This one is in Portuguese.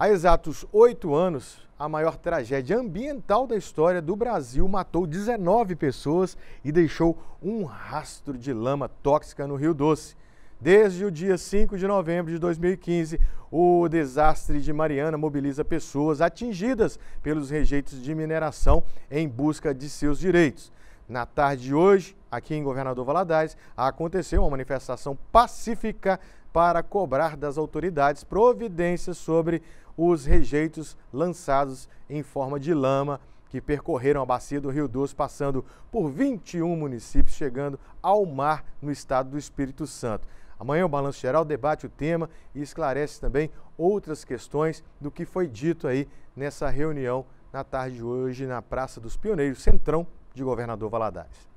Há exatos oito anos, a maior tragédia ambiental da história do Brasil matou 19 pessoas e deixou um rastro de lama tóxica no Rio Doce. Desde o dia 5 de novembro de 2015, o desastre de Mariana mobiliza pessoas atingidas pelos rejeitos de mineração em busca de seus direitos. Na tarde de hoje, aqui em Governador Valadares, aconteceu uma manifestação pacífica para cobrar das autoridades providências sobre os rejeitos lançados em forma de lama que percorreram a bacia do Rio Doce, passando por 21 municípios, chegando ao mar no estado do Espírito Santo. Amanhã o Balanço Geral debate o tema e esclarece também outras questões do que foi dito aí nessa reunião na tarde de hoje na Praça dos Pioneiros, Centrão de Governador Valadares.